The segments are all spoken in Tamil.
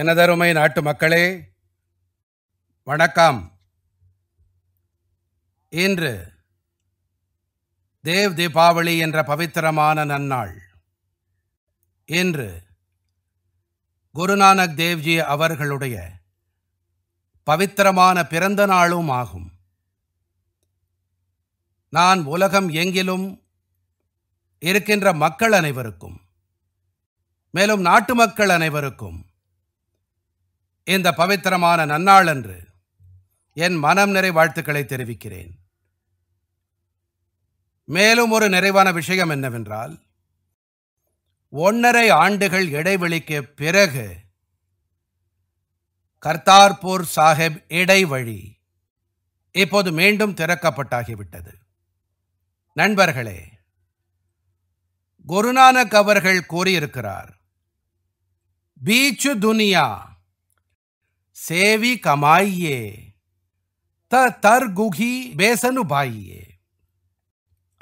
எனதருமை நாட்டு மக்களே வணக்கம் இன்று தேவ் தீபாவளி என்ற பவித்திரமான நன்னாள் இன்று குருநானக் தேவ்ஜி அவர்களுடைய பவித்திரமான பிறந்த நாளும் ஆகும் நான் உலகம் எங்கிலும் இருக்கின்ற மக்கள் அனைவருக்கும் மேலும் நாட்டு மக்கள் அனைவருக்கும் இந்த பவித்திரமான நன்னாளன்று என் மனம் நிறை வாழ்த்துக்களை தெரிவிக்கிறேன் மேலும் ஒரு நிறைவான விஷயம் என்னவென்றால் ஒன்றரை ஆண்டுகள் இடைவெளிக்கு பிறகு கர்த்தார்பூர் சாஹிப் இடைவழி இப்போது மீண்டும் திறக்கப்பட்டாகிவிட்டது நண்பர்களே குருநானக் அவர்கள் கூறியிருக்கிறார் பீச்சு துனியா சேவி கமாயே த தர்குகி பேசனு பாயியே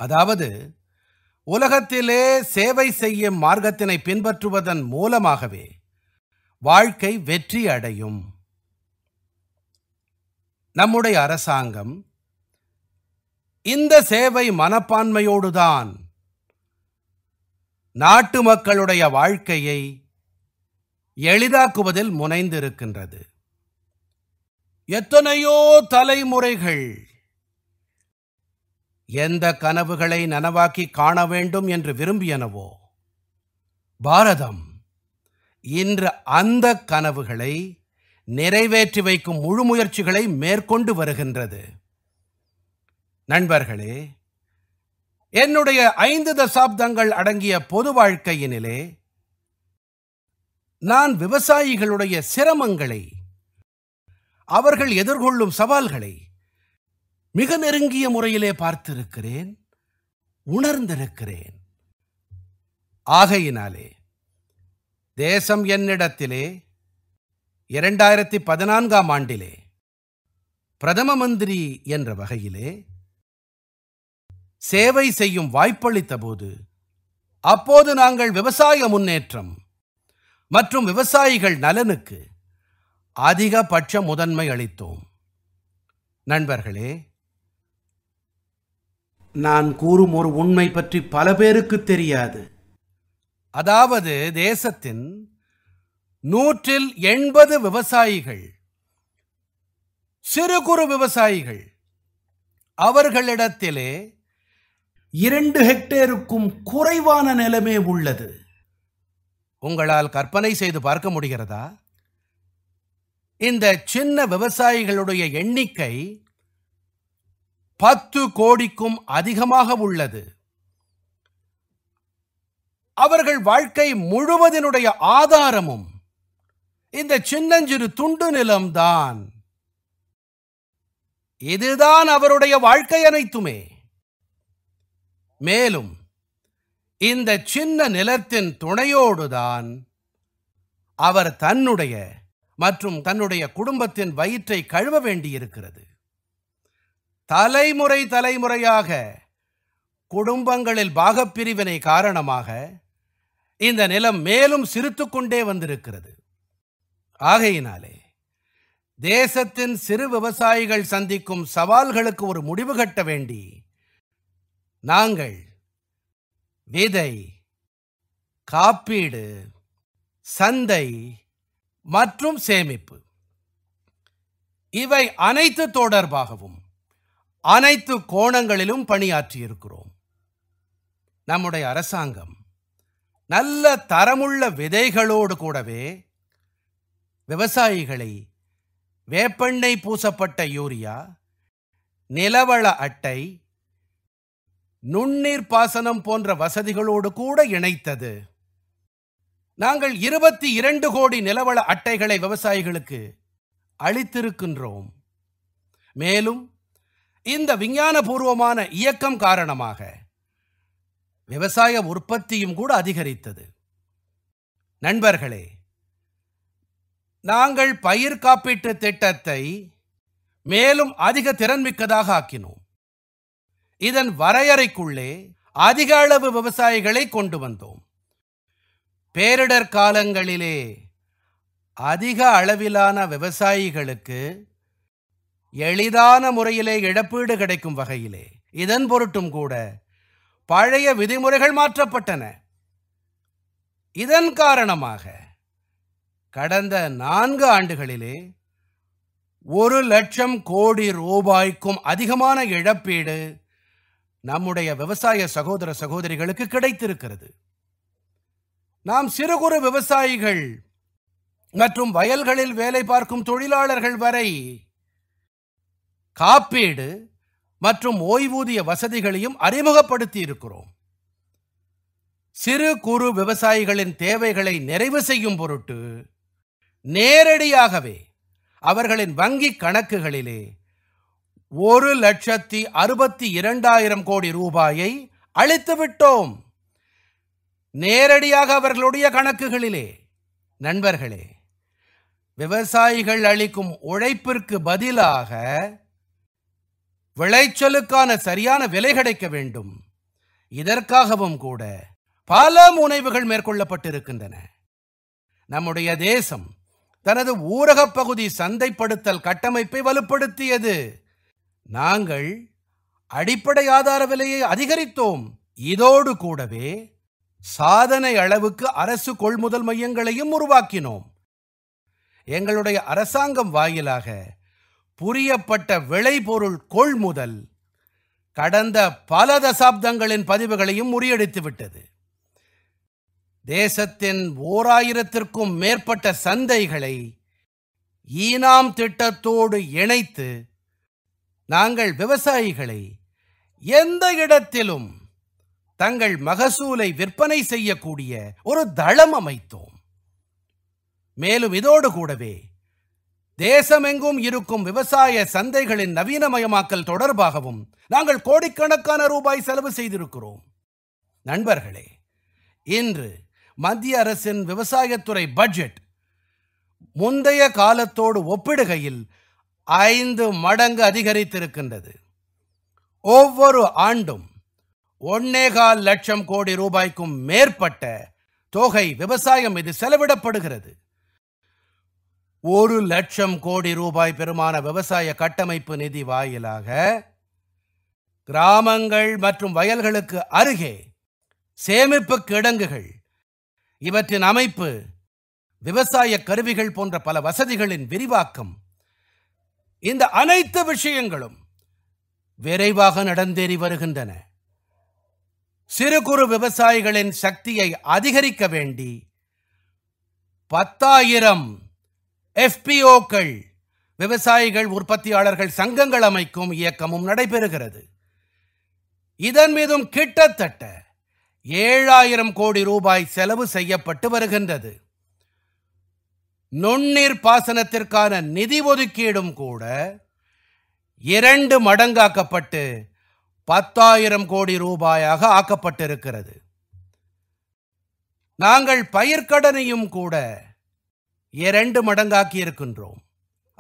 அதாவது உலகத்திலே சேவை செய்யும் மார்க்கத்தினை பின்பற்றுவதன் மூலமாகவே வாழ்க்கை வெற்றி அடையும் நம்முடைய அரசாங்கம் இந்த சேவை மனப்பான்மையோடுதான் நாட்டு மக்களுடைய வாழ்க்கையை எளிதாக்குவதில் முனைந்திருக்கின்றது எத்தனையோ தலைமுறைகள் எந்த கனவுகளை நனவாக்கி காண வேண்டும் என்று விரும்பியனவோ பாரதம் இன்று அந்த கனவுகளை நிறைவேற்றி வைக்கும் முழு முயற்சிகளை மேற்கொண்டு வருகின்றது நண்பர்களே என்னுடைய ஐந்து தசாப்தங்கள் அடங்கிய பொது வாழ்க்கையினிலே நான் விவசாயிகளுடைய சிரமங்களை அவர்கள் எதிர்கொள்ளும் சவால்களை மிக நெருங்கிய முறையிலே பார்த்திருக்கிறேன் உணர்ந்திருக்கிறேன் ஆகையினாலே தேசம் என்னிடத்திலே இரண்டாயிரத்தி பதினான்காம் ஆண்டிலே பிரதம மந்திரி என்ற வகையிலே சேவை செய்யும் வாய்ப்பளித்த போது அப்போது நாங்கள் விவசாய முன்னேற்றம் மற்றும் விவசாயிகள் நலனுக்கு அதிகபட்ச முதன்மை அளித்தோம் நண்பர்களே நான் கூறும் ஒரு உண்மை பற்றி பல பேருக்கு தெரியாது அதாவது தேசத்தின் நூற்றில் எண்பது விவசாயிகள் சிறு குறு விவசாயிகள் அவர்களிடத்திலே இரண்டு ஹெக்டேருக்கும் குறைவான நிலமே உள்ளது உங்களால் கற்பனை செய்து பார்க்க முடிகிறதா இந்த சின்ன விவசாயிகளுடைய எண்ணிக்கை பத்து கோடிக்கும் அதிகமாக உள்ளது அவர்கள் வாழ்க்கை முழுவதனுடைய ஆதாரமும் இந்த சின்னஞ்சிறு துண்டு நிலம்தான் இதுதான் அவருடைய வாழ்க்கை அனைத்துமே மேலும் இந்த சின்ன நிலத்தின் துணையோடுதான் அவர் தன்னுடைய மற்றும் தன்னுடைய குடும்பத்தின் வயிற்றை கழுவ வேண்டியிருக்கிறது தலைமுறை தலைமுறையாக குடும்பங்களில் பாகப்பிரிவினை காரணமாக இந்த நிலம் மேலும் சிரித்து கொண்டே வந்திருக்கிறது ஆகையினாலே தேசத்தின் சிறு விவசாயிகள் சந்திக்கும் சவால்களுக்கு ஒரு முடிவு கட்ட வேண்டி நாங்கள் விதை காப்பீடு சந்தை மற்றும் சேமிப்பு இவை அனைத்து தொடர்பாகவும் அனைத்து கோணங்களிலும் பணியாற்றியிருக்கிறோம் நம்முடைய அரசாங்கம் நல்ல தரமுள்ள விதைகளோடு கூடவே விவசாயிகளை வேப்பெண்ணெய் பூசப்பட்ட யூரியா நிலவள அட்டை நுண்ணீர் பாசனம் போன்ற வசதிகளோடு கூட இணைத்தது நாங்கள் இருபத்தி இரண்டு கோடி நிலவள அட்டைகளை விவசாயிகளுக்கு அளித்திருக்கின்றோம் மேலும் இந்த விஞ்ஞானபூர்வமான இயக்கம் காரணமாக விவசாய உற்பத்தியும் கூட அதிகரித்தது நண்பர்களே நாங்கள் பயிர் காப்பீட்டு திட்டத்தை மேலும் அதிக திறன்மிக்கதாக ஆக்கினோம் இதன் வரையறைக்குள்ளே அதிக அளவு விவசாயிகளை கொண்டு வந்தோம் பேரிடர் காலங்களிலே அதிக அளவிலான விவசாயிகளுக்கு எளிதான முறையிலே இழப்பீடு கிடைக்கும் வகையிலே இதன் பொருட்டும் கூட பழைய விதிமுறைகள் மாற்றப்பட்டன இதன் காரணமாக கடந்த நான்கு ஆண்டுகளிலே ஒரு லட்சம் கோடி ரூபாய்க்கும் அதிகமான இழப்பீடு நம்முடைய விவசாய சகோதர சகோதரிகளுக்கு கிடைத்திருக்கிறது நாம் சிறு குறு விவசாயிகள் மற்றும் வயல்களில் வேலை பார்க்கும் தொழிலாளர்கள் வரை காப்பீடு மற்றும் ஓய்வூதிய வசதிகளையும் அறிமுகப்படுத்தி இருக்கிறோம் சிறு குறு விவசாயிகளின் தேவைகளை நிறைவு செய்யும் பொருட்டு நேரடியாகவே அவர்களின் வங்கி கணக்குகளிலே ஒரு லட்சத்தி அறுபத்தி இரண்டாயிரம் கோடி ரூபாயை அளித்துவிட்டோம் நேரடியாக அவர்களுடைய கணக்குகளிலே நண்பர்களே விவசாயிகள் அளிக்கும் உழைப்பிற்கு பதிலாக விளைச்சலுக்கான சரியான விலை கிடைக்க வேண்டும் இதற்காகவும் கூட பல முனைவுகள் மேற்கொள்ளப்பட்டிருக்கின்றன நம்முடைய தேசம் தனது ஊரகப் பகுதி சந்தைப்படுத்தல் கட்டமைப்பை வலுப்படுத்தியது நாங்கள் அடிப்படை ஆதார விலையை அதிகரித்தோம் இதோடு கூடவே சாதனை அளவுக்கு அரசு கொள்முதல் மையங்களையும் உருவாக்கினோம் எங்களுடைய அரசாங்கம் வாயிலாக புரியப்பட்ட விளைபொருள் கொள்முதல் கடந்த பல தசாப்தங்களின் பதிவுகளையும் முறியடித்துவிட்டது தேசத்தின் ஓராயிரத்திற்கும் மேற்பட்ட சந்தைகளை ஈனாம் திட்டத்தோடு இணைத்து நாங்கள் விவசாயிகளை எந்த இடத்திலும் தங்கள் மகசூலை விற்பனை செய்யக்கூடிய ஒரு தளம் அமைத்தோம் மேலும் இதோடு கூடவே தேசமெங்கும் இருக்கும் விவசாய சந்தைகளின் நவீனமயமாக்கல் தொடர்பாகவும் நாங்கள் கோடிக்கணக்கான ரூபாய் செலவு செய்திருக்கிறோம் நண்பர்களே இன்று மத்திய அரசின் விவசாயத்துறை பட்ஜெட் முந்தைய காலத்தோடு ஒப்பிடுகையில் ஐந்து மடங்கு அதிகரித்திருக்கின்றது ஒவ்வொரு ஆண்டும் ஒன்னேகால் லட்சம் கோடி ரூபாய்க்கும் மேற்பட்ட தொகை விவசாயம் மீது செலவிடப்படுகிறது ஒரு லட்சம் கோடி ரூபாய் பெருமான விவசாய கட்டமைப்பு நிதி வாயிலாக கிராமங்கள் மற்றும் வயல்களுக்கு அருகே சேமிப்பு கிடங்குகள் இவற்றின் அமைப்பு விவசாய கருவிகள் போன்ற பல வசதிகளின் விரிவாக்கம் இந்த அனைத்து விஷயங்களும் விரைவாக நடந்தேறி வருகின்றன சிறு குறு விவசாயிகளின் சக்தியை அதிகரிக்க வேண்டி பத்தாயிரம் எஃபிஓக்கள் விவசாயிகள் உற்பத்தியாளர்கள் சங்கங்கள் அமைக்கும் இயக்கமும் நடைபெறுகிறது இதன் மீதும் கிட்டத்தட்ட ஏழாயிரம் கோடி ரூபாய் செலவு செய்யப்பட்டு வருகின்றது நுண்ணீர் பாசனத்திற்கான நிதி ஒதுக்கீடும் கூட இரண்டு மடங்காக்கப்பட்டு பத்தாயிரம் கோடி ரூபாயாக ஆக்கப்பட்டிருக்கிறது நாங்கள் பயிர்க்கடனையும் கூட இரண்டு மடங்காக்கி இருக்கின்றோம்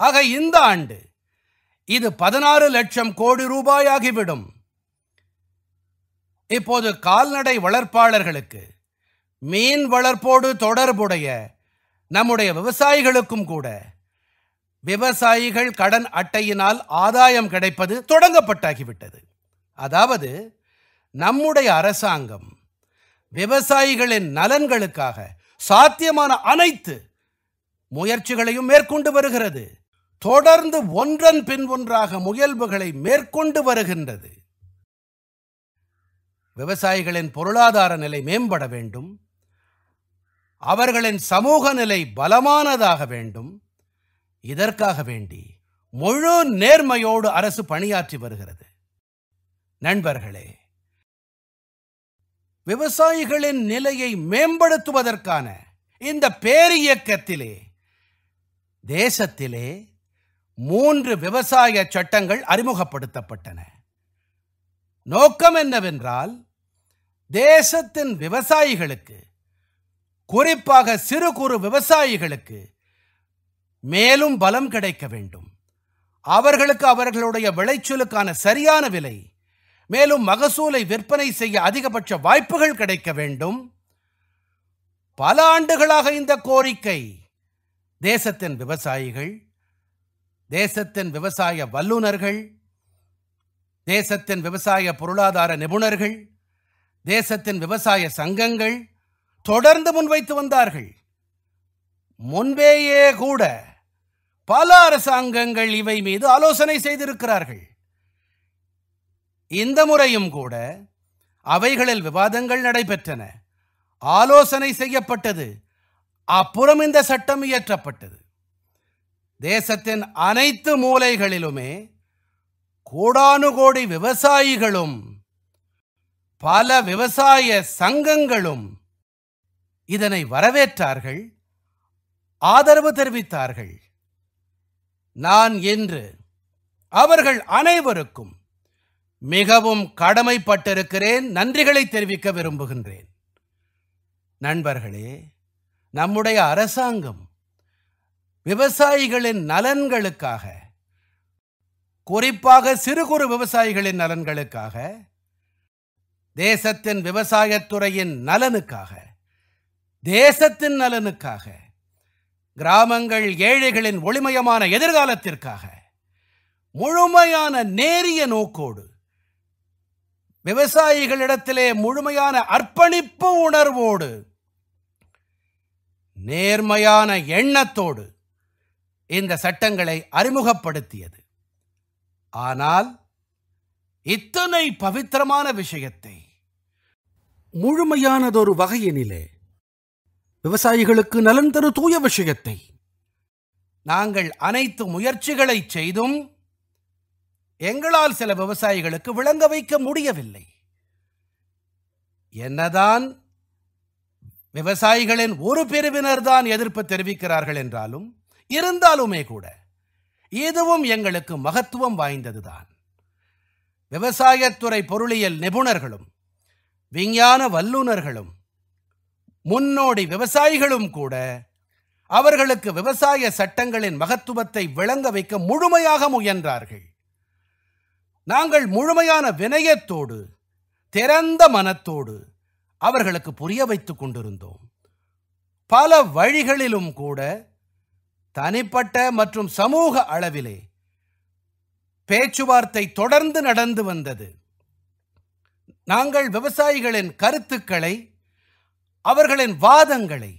ஆக இந்த ஆண்டு இது பதினாறு லட்சம் கோடி ரூபாயாகிவிடும் இப்போது கால்நடை வளர்ப்பாளர்களுக்கு மீன் வளர்ப்போடு தொடர்புடைய நம்முடைய விவசாயிகளுக்கும் கூட விவசாயிகள் கடன் அட்டையினால் ஆதாயம் கிடைப்பது தொடங்கப்பட்டாகிவிட்டது அதாவது நம்முடைய அரசாங்கம் விவசாயிகளின் நலன்களுக்காக சாத்தியமான அனைத்து முயற்சிகளையும் மேற்கொண்டு வருகிறது தொடர்ந்து ஒன்றன் பின் ஒன்றாக முயல்வுகளை மேற்கொண்டு வருகின்றது விவசாயிகளின் பொருளாதார நிலை மேம்பட வேண்டும் அவர்களின் சமூக நிலை பலமானதாக வேண்டும் இதற்காக வேண்டி முழு நேர்மையோடு அரசு பணியாற்றி வருகிறது நண்பர்களே விவசாயிகளின் நிலையை மேம்படுத்துவதற்கான இந்த பேரியக்கத்திலே தேசத்திலே மூன்று விவசாய சட்டங்கள் அறிமுகப்படுத்தப்பட்டன நோக்கம் என்னவென்றால் தேசத்தின் விவசாயிகளுக்கு குறிப்பாக சிறு குறு விவசாயிகளுக்கு மேலும் பலம் கிடைக்க வேண்டும் அவர்களுக்கு அவர்களுடைய விளைச்சலுக்கான சரியான விலை மேலும் மகசூலை விற்பனை செய்ய அதிகபட்ச வாய்ப்புகள் கிடைக்க வேண்டும் பல ஆண்டுகளாக இந்த கோரிக்கை தேசத்தின் விவசாயிகள் தேசத்தின் விவசாய வல்லுநர்கள் தேசத்தின் விவசாய பொருளாதார நிபுணர்கள் தேசத்தின் விவசாய சங்கங்கள் தொடர்ந்து முன்வைத்து வந்தார்கள் முன்பேயே கூட பல அரசாங்கங்கள் இவை மீது ஆலோசனை செய்திருக்கிறார்கள் இந்த முறையும் கூட அவைகளில் விவாதங்கள் நடைபெற்றன ஆலோசனை செய்யப்பட்டது அப்புறம் இந்த சட்டம் இயற்றப்பட்டது தேசத்தின் அனைத்து மூலைகளிலுமே கோடானு கோடி விவசாயிகளும் பல விவசாய சங்கங்களும் இதனை வரவேற்றார்கள் ஆதரவு தெரிவித்தார்கள் நான் என்று அவர்கள் அனைவருக்கும் மிகவும் கடமைப்பட்டிருக்கிறேன் நன்றிகளை தெரிவிக்க விரும்புகின்றேன் நண்பர்களே நம்முடைய அரசாங்கம் விவசாயிகளின் நலன்களுக்காக குறிப்பாக சிறு குறு விவசாயிகளின் நலன்களுக்காக தேசத்தின் விவசாயத்துறையின் நலனுக்காக தேசத்தின் நலனுக்காக கிராமங்கள் ஏழைகளின் ஒளிமயமான எதிர்காலத்திற்காக முழுமையான நேரிய நோக்கோடு விவசாயிகளிடத்திலே முழுமையான அர்ப்பணிப்பு உணர்வோடு நேர்மையான எண்ணத்தோடு இந்த சட்டங்களை அறிமுகப்படுத்தியது ஆனால் இத்தனை பவித்திரமான விஷயத்தை முழுமையானதொரு வகையினிலே விவசாயிகளுக்கு நலன் தரு தூய விஷயத்தை நாங்கள் அனைத்து முயற்சிகளை செய்தும் எங்களால் சில விவசாயிகளுக்கு விளங்க வைக்க முடியவில்லை என்னதான் விவசாயிகளின் ஒரு பிரிவினர் தான் எதிர்ப்பு தெரிவிக்கிறார்கள் என்றாலும் இருந்தாலுமே கூட இதுவும் எங்களுக்கு மகத்துவம் வாய்ந்ததுதான் விவசாயத்துறை பொருளியல் நிபுணர்களும் விஞ்ஞான வல்லுநர்களும் முன்னோடி விவசாயிகளும் கூட அவர்களுக்கு விவசாய சட்டங்களின் மகத்துவத்தை விளங்க வைக்க முழுமையாக முயன்றார்கள் நாங்கள் முழுமையான வினயத்தோடு திறந்த மனத்தோடு அவர்களுக்கு புரிய வைத்து கொண்டிருந்தோம் பல வழிகளிலும் கூட தனிப்பட்ட மற்றும் சமூக அளவிலே பேச்சுவார்த்தை தொடர்ந்து நடந்து வந்தது நாங்கள் விவசாயிகளின் கருத்துக்களை அவர்களின் வாதங்களை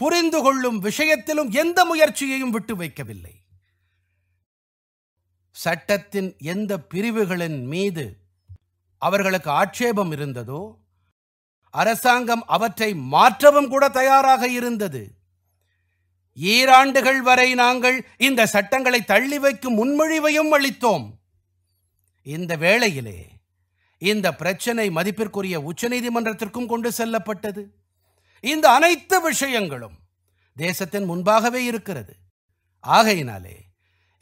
புரிந்து கொள்ளும் விஷயத்திலும் எந்த முயற்சியையும் விட்டு வைக்கவில்லை சட்டத்தின் எந்த பிரிவுகளின் மீது அவர்களுக்கு ஆட்சேபம் இருந்ததோ அரசாங்கம் அவற்றை மாற்றவும் கூட தயாராக இருந்தது ஈராண்டுகள் வரை நாங்கள் இந்த சட்டங்களை தள்ளி வைக்கும் முன்மொழிவையும் அளித்தோம் இந்த வேளையிலே இந்த பிரச்சனை மதிப்பிற்குரிய உச்சநீதிமன்றத்திற்கும் கொண்டு செல்லப்பட்டது இந்த அனைத்து விஷயங்களும் தேசத்தின் முன்பாகவே இருக்கிறது ஆகையினாலே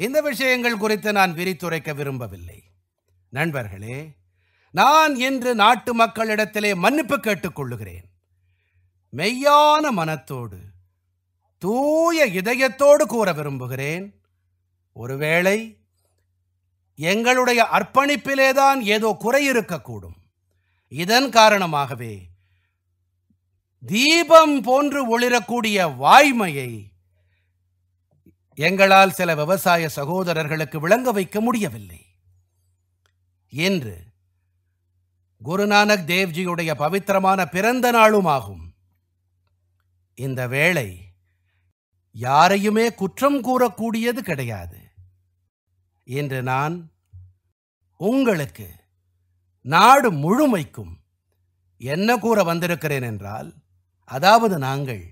இந்த விஷயங்கள் குறித்து நான் விரித்துரைக்க விரும்பவில்லை நண்பர்களே நான் இன்று நாட்டு மக்களிடத்திலே மன்னிப்பு கேட்டுக்கொள்ளுகிறேன் மெய்யான மனத்தோடு தூய இதயத்தோடு கூற விரும்புகிறேன் ஒருவேளை எங்களுடைய அர்ப்பணிப்பிலேதான் ஏதோ குறை இருக்கக்கூடும் இதன் காரணமாகவே தீபம் போன்று ஒளிரக்கூடிய வாய்மையை எங்களால் சில விவசாய சகோதரர்களுக்கு விளங்க வைக்க முடியவில்லை என்று குருநானக் தேவ்ஜியுடைய பவித்திரமான பிறந்த நாளுமாகும் இந்த வேளை யாரையுமே குற்றம் கூறக்கூடியது கிடையாது என்று நான் உங்களுக்கு நாடு முழுமைக்கும் என்ன கூற வந்திருக்கிறேன் என்றால் அதாவது நாங்கள்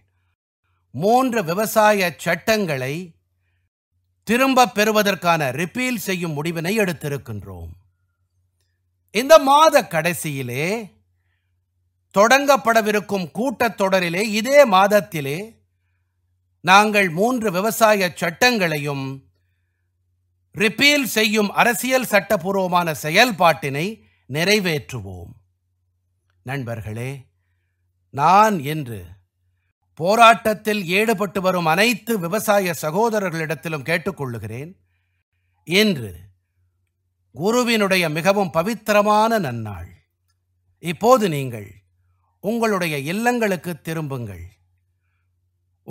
மூன்று விவசாய சட்டங்களை திரும்ப பெறுவதற்கான ரிப்பீல் செய்யும் முடிவினை எடுத்திருக்கின்றோம் இந்த மாத கடைசியிலே தொடங்கப்படவிருக்கும் கூட்டத் தொடரிலே இதே மாதத்திலே நாங்கள் மூன்று விவசாய சட்டங்களையும் ரிப்பீல் செய்யும் அரசியல் சட்டபூர்வமான செயல்பாட்டினை நிறைவேற்றுவோம் நண்பர்களே நான் என்று போராட்டத்தில் ஈடுபட்டு வரும் அனைத்து விவசாய சகோதரர்களிடத்திலும் கேட்டுக்கொள்ளுகிறேன் இன்று குருவினுடைய மிகவும் பவித்திரமான நன்னாள் இப்போது நீங்கள் உங்களுடைய இல்லங்களுக்கு திரும்புங்கள்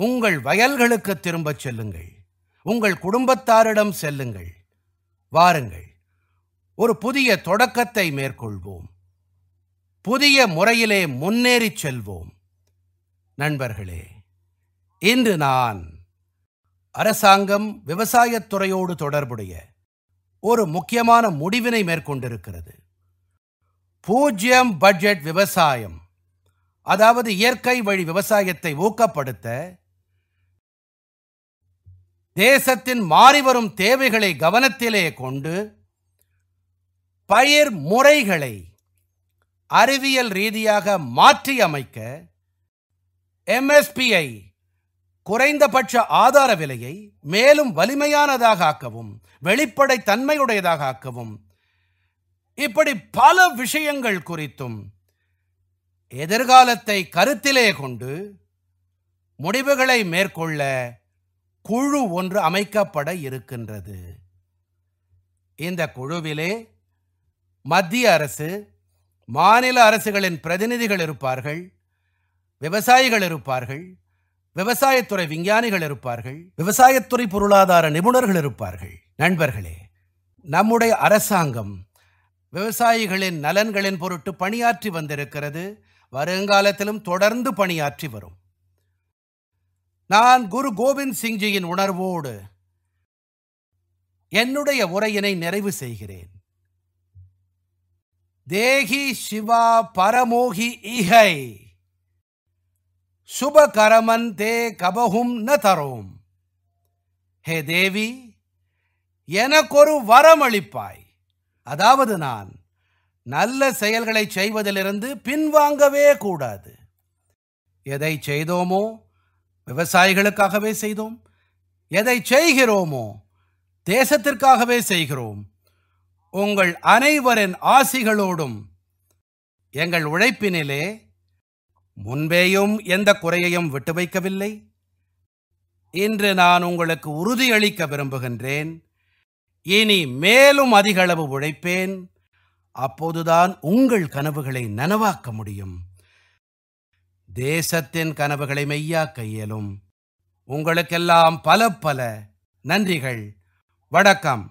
உங்கள் வயல்களுக்கு திரும்பச் செல்லுங்கள் உங்கள் குடும்பத்தாரிடம் செல்லுங்கள் வாருங்கள் ஒரு புதிய தொடக்கத்தை மேற்கொள்வோம் புதிய முறையிலே முன்னேறிச் செல்வோம் நண்பர்களே இன்று நான் அரசாங்கம் விவசாயத்துறையோடு தொடர்புடைய ஒரு முக்கியமான முடிவினை மேற்கொண்டிருக்கிறது பூஜ்ஜியம் பட்ஜெட் விவசாயம் அதாவது இயற்கை வழி விவசாயத்தை ஊக்கப்படுத்த தேசத்தின் மாறிவரும் தேவைகளை கவனத்திலே கொண்டு பயிர் முறைகளை அறிவியல் ரீதியாக மாற்றி அமைக்க எம்எஸ்பியை குறைந்தபட்ச ஆதார விலையை மேலும் வலிமையானதாக ஆக்கவும் வெளிப்படை தன்மையுடையதாக ஆக்கவும் இப்படி பல விஷயங்கள் குறித்தும் எதிர்காலத்தை கருத்திலே கொண்டு முடிவுகளை மேற்கொள்ள குழு ஒன்று அமைக்கப்பட இருக்கின்றது இந்த குழுவிலே மத்திய அரசு மாநில அரசுகளின் பிரதிநிதிகள் இருப்பார்கள் விவசாயிகள் இருப்பார்கள் விவசாயத்துறை விஞ்ஞானிகள் இருப்பார்கள் விவசாயத்துறை பொருளாதார நிபுணர்கள் இருப்பார்கள் நண்பர்களே நம்முடைய அரசாங்கம் விவசாயிகளின் நலன்களின் பொருட்டு பணியாற்றி வந்திருக்கிறது வருங்காலத்திலும் தொடர்ந்து பணியாற்றி வரும் நான் குரு கோவிந்த் சிங்ஜியின் உணர்வோடு என்னுடைய உரையினை நிறைவு செய்கிறேன் தேகி சிவா பரமோகி இகை சுபகரமன் தே கபகும் ந தரோம் ஹே தேவி எனக்கொரு வரமளிப்பாய் அதாவது நான் நல்ல செயல்களை செய்வதிலிருந்து பின்வாங்கவே கூடாது எதை செய்தோமோ விவசாயிகளுக்காகவே செய்தோம் எதை செய்கிறோமோ தேசத்திற்காகவே செய்கிறோம் உங்கள் அனைவரின் ஆசிகளோடும் எங்கள் உழைப்பினிலே முன்பேயும் எந்த குறையையும் விட்டு வைக்கவில்லை இன்று நான் உங்களுக்கு உறுதியளிக்க விரும்புகின்றேன் இனி மேலும் அதிகளவு உழைப்பேன் அப்போதுதான் உங்கள் கனவுகளை நனவாக்க முடியும் தேசத்தின் கனவுகளை மெய்யாக்க இயலும் உங்களுக்கெல்லாம் பல பல நன்றிகள் வணக்கம்